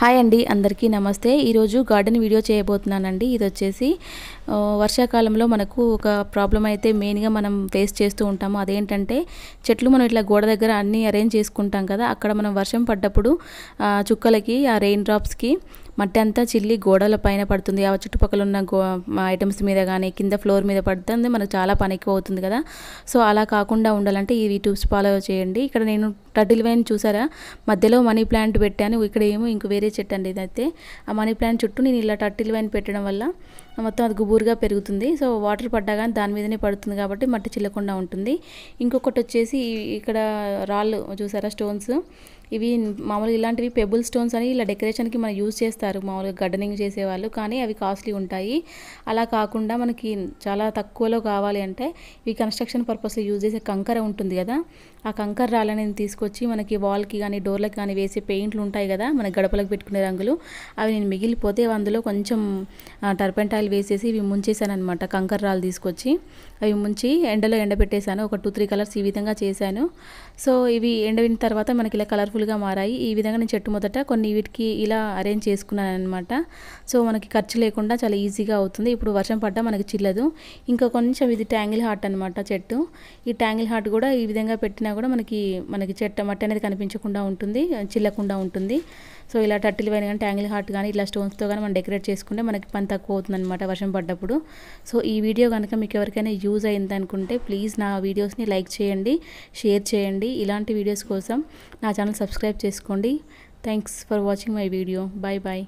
hi అండి అందరికీ నమస్తే ఈరోజు గార్డెన్ వీడియో చేయబోతున్నానండి ఇది వచ్చేసి వర్షాకాలంలో మనకు ఒక ప్రాబ్లం అయితే మెయిన్గా మనం ఫేస్ చేస్తూ ఉంటాము అదేంటంటే చెట్లు మనం ఇట్లా గోడ దగ్గర అన్నీ అరేంజ్ చేసుకుంటాం కదా అక్కడ మనం వర్షం పడ్డప్పుడు చుక్కలకి ఆ రెయిన్ డ్రాప్స్కి మట్టి అంతా చిల్లి గోడల పైన పడుతుంది ఆ చుట్టుపక్కల ఉన్న గో ఐటమ్స్ మీద కానీ కింద ఫ్లోర్ మీద పడుతుంది మనకు చాలా పని ఎక్కువ అవుతుంది కదా సో అలా కాకుండా ఉండాలంటే ఇవి ట్యూబ్స్ ఫాలో చేయండి ఇక్కడ నేను టడ్డిల్ వైన్ చూసారా మధ్యలో మనీ ప్లాంట్ పెట్టాను ఇక్కడ ఏమో ఇంక వేరే చెట్టు అండి ఇదైతే ఆ మనీ ప్లాంట్ చుట్టూ నేను ఇలా టర్టిల్ వైన్ పెట్టడం వల్ల మొత్తం అది గుబూరుగా పెరుగుతుంది సో వాటర్ పడ్డా కానీ దాని మీదనే పడుతుంది కాబట్టి మట్టి చిల్లకుండా ఉంటుంది ఇంకొకటి వచ్చేసి ఇక్కడ రాళ్ళు చూసారా స్టోన్స్ ఇవి మామూలుగా ఇలాంటివి పెబుల్ స్టోన్స్ అని ఇలా డెకరేషన్కి మనం యూజ్ చేస్తారు మామూలుగా గార్డెనింగ్ చేసేవాళ్ళు కానీ అవి కాస్ట్లీ ఉంటాయి అలా కాకుండా మనకి చాలా తక్కువలో కావాలి అంటే ఇవి కన్స్ట్రక్షన్ పర్పస్లో యూజ్ చేసే కంకర ఉంటుంది కదా ఆ కంకర రాళ్ళని తీసుకొచ్చి మనకి వాల్కి కానీ డోర్లకి కానీ వేసే పెయింట్లు ఉంటాయి కదా మన గడపలకు పెట్టుకునే రంగులు అవి నేను మిగిలిపోతే అందులో కొంచెం టర్పెంటాయిల్ వేసేసి ఇవి ముంచేసాను అనమాట కంకర రాళ్ళు తీసుకొచ్చి అవి ముంచి ఎండలో ఎండబెట్టేశాను ఒక టూ త్రీ కలర్స్ ఈ విధంగా చేశాను సో ఇవి ఎండవిన తర్వాత మనకి ఇలా కలర్ఫుల్ పూలుగా మారాయి ఈ విధంగా నేను చెట్టు మొదట కొన్ని వీటికి ఇలా అరేంజ్ చేసుకున్నాను అనమాట సో మనకి ఖర్చు లేకుండా చాలా ఈజీగా అవుతుంది ఇప్పుడు వర్షం పడ్డా మనకి చిల్లదు ఇంకా కొంచెం ఇది ట్యాంగిల్ హార్ట్ అనమాట చెట్టు ఈ ట్యాంగిల్ హార్ట్ కూడా ఈ విధంగా పెట్టినా కూడా మనకి మనకి చెట్టు మట్టి అనేది కనిపించకుండా ఉంటుంది చిల్లకుండా ఉంటుంది సో ఇలా టట్టిల్ పైన కానీ ట్యాంగిల్ హార్ట్ కానీ ఇలా స్టోన్స్తో కానీ మనం డెకరేట్ చేసుకుంటే మనకి పని తక్కువ అవుతుంది అనమాట వర్షం పడ్డప్పుడు సో ఈ వీడియో కనుక మీకు ఎవరికైనా యూజ్ అయింది అనుకుంటే ప్లీజ్ నా వీడియోస్ని లైక్ చేయండి షేర్ చేయండి ఇలాంటి వీడియోస్ కోసం నా ఛానల్ సబ్స్క్రైబ్ సబ్స్క్రైబ్ చేసుకోండి thanks for watching my video bye bye